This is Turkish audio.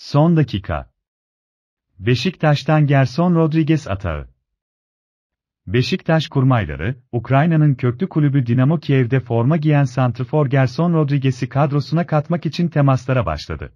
Son dakika. Beşiktaş'tan Gerson Rodriguez atağı. Beşiktaş kurmayları, Ukrayna'nın köklü kulübü Dinamo Kiev'de forma giyen Santrifor Gerson Rodriguez'i kadrosuna katmak için temaslara başladı.